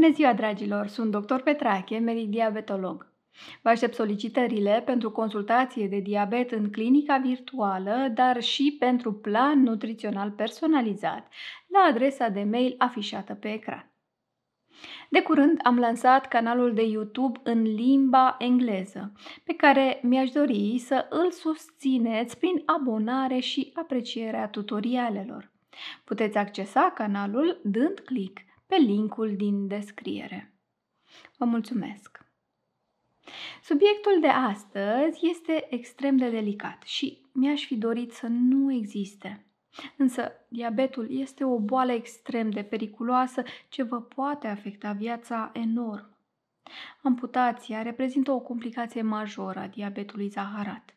Bună ziua, dragilor! Sunt dr. Petrache, diabetolog. Vă aștept solicitările pentru consultație de diabet în clinica virtuală, dar și pentru plan nutrițional personalizat la adresa de mail afișată pe ecran. De curând am lansat canalul de YouTube în limba engleză, pe care mi-aș dori să îl susțineți prin abonare și aprecierea tutorialelor. Puteți accesa canalul dând click pe linkul din descriere. Vă mulțumesc! Subiectul de astăzi este extrem de delicat și mi-aș fi dorit să nu existe. Însă, diabetul este o boală extrem de periculoasă ce vă poate afecta viața enorm. Amputația reprezintă o complicație majoră a diabetului zaharat.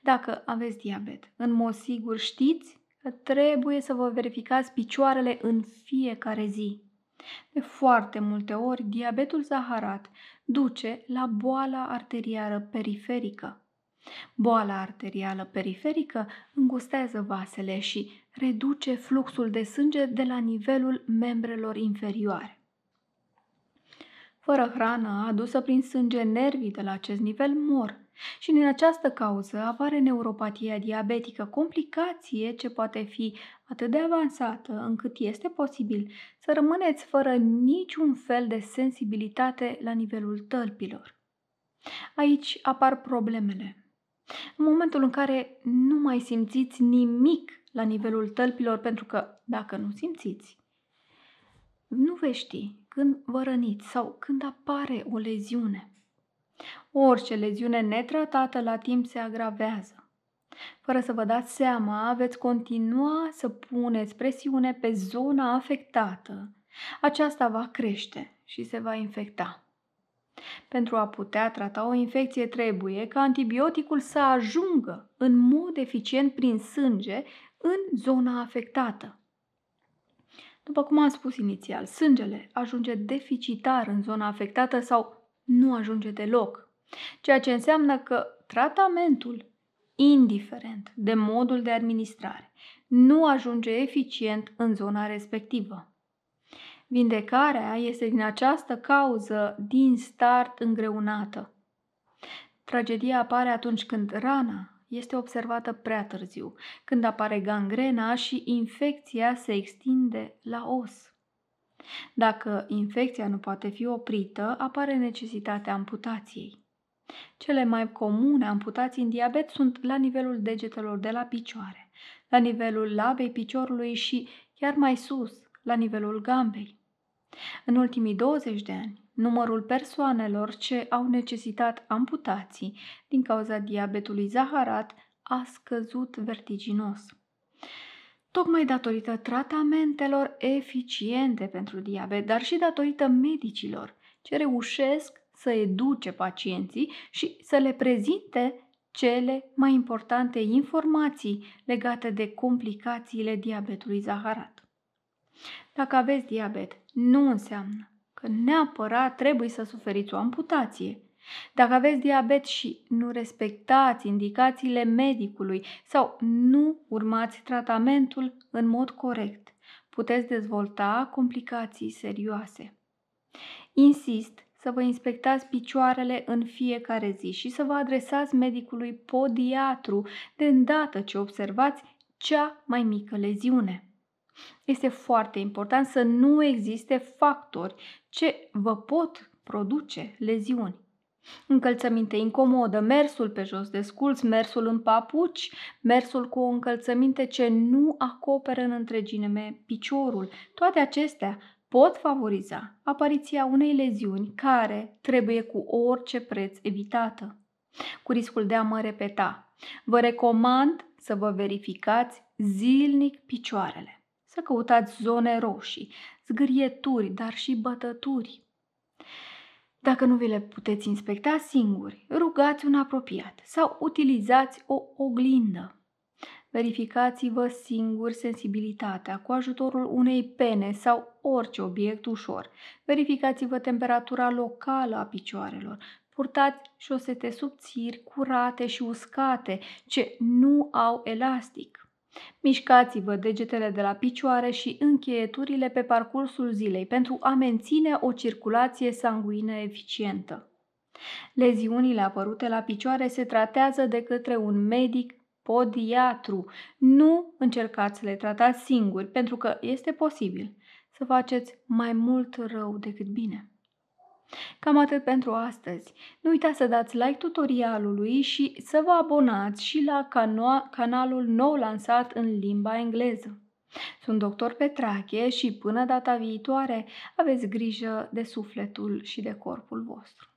Dacă aveți diabet, în mod sigur știți că trebuie să vă verificați picioarele în fiecare zi. De foarte multe ori, diabetul zaharat duce la boala arterială periferică. Boala arterială periferică îngustează vasele și reduce fluxul de sânge de la nivelul membrelor inferioare. Fără hrană adusă prin sânge, nervii de la acest nivel mor și din această cauză apare neuropatia diabetică, complicație ce poate fi atât de avansată încât este posibil să rămâneți fără niciun fel de sensibilitate la nivelul tălpilor. Aici apar problemele. În momentul în care nu mai simțiți nimic la nivelul tălpilor, pentru că dacă nu simțiți, nu veți ști când vă răniți sau când apare o leziune. Orice leziune netratată la timp se agravează. Fără să vă dați seama, veți continua să puneți presiune pe zona afectată. Aceasta va crește și se va infecta. Pentru a putea trata o infecție trebuie ca antibioticul să ajungă în mod eficient prin sânge în zona afectată. După cum am spus inițial, sângele ajunge deficitar în zona afectată sau nu ajunge deloc. Ceea ce înseamnă că tratamentul, indiferent de modul de administrare, nu ajunge eficient în zona respectivă. Vindecarea este din această cauză din start îngreunată. Tragedia apare atunci când rana este observată prea târziu, când apare gangrena și infecția se extinde la os. Dacă infecția nu poate fi oprită, apare necesitatea amputației. Cele mai comune amputații în diabet sunt la nivelul degetelor de la picioare, la nivelul labei piciorului și, chiar mai sus, la nivelul gambei. În ultimii 20 de ani, numărul persoanelor ce au necesitat amputații din cauza diabetului zaharat a scăzut vertiginos tocmai datorită tratamentelor eficiente pentru diabet, dar și datorită medicilor, ce reușesc să educe pacienții și să le prezinte cele mai importante informații legate de complicațiile diabetului zaharat. Dacă aveți diabet, nu înseamnă că neapărat trebuie să suferiți o amputație, dacă aveți diabet și nu respectați indicațiile medicului sau nu urmați tratamentul în mod corect, puteți dezvolta complicații serioase. Insist să vă inspectați picioarele în fiecare zi și să vă adresați medicului podiatru de îndată ce observați cea mai mică leziune. Este foarte important să nu existe factori ce vă pot produce leziuni. Încălțăminte incomodă, mersul pe jos de sculț, mersul în papuci, mersul cu o încălțăminte ce nu acoperă în întregime piciorul. Toate acestea pot favoriza apariția unei leziuni care trebuie cu orice preț evitată. Cu riscul de a mă repeta, vă recomand să vă verificați zilnic picioarele, să căutați zone roșii, zgârieturi, dar și bătături. Dacă nu vi le puteți inspecta singuri, rugați un apropiat sau utilizați o oglindă. Verificați-vă singur sensibilitatea cu ajutorul unei pene sau orice obiect ușor. Verificați-vă temperatura locală a picioarelor. Purtați șosete subțiri, curate și uscate, ce nu au elastic. Mișcați-vă degetele de la picioare și încheieturile pe parcursul zilei pentru a menține o circulație sanguină eficientă. Leziunile apărute la picioare se tratează de către un medic podiatru. Nu încercați să le tratați singuri, pentru că este posibil să faceți mai mult rău decât bine. Cam atât pentru astăzi. Nu uitați să dați like tutorialului și să vă abonați și la canalul nou lansat în limba engleză. Sunt doctor Petrache și până data viitoare aveți grijă de sufletul și de corpul vostru.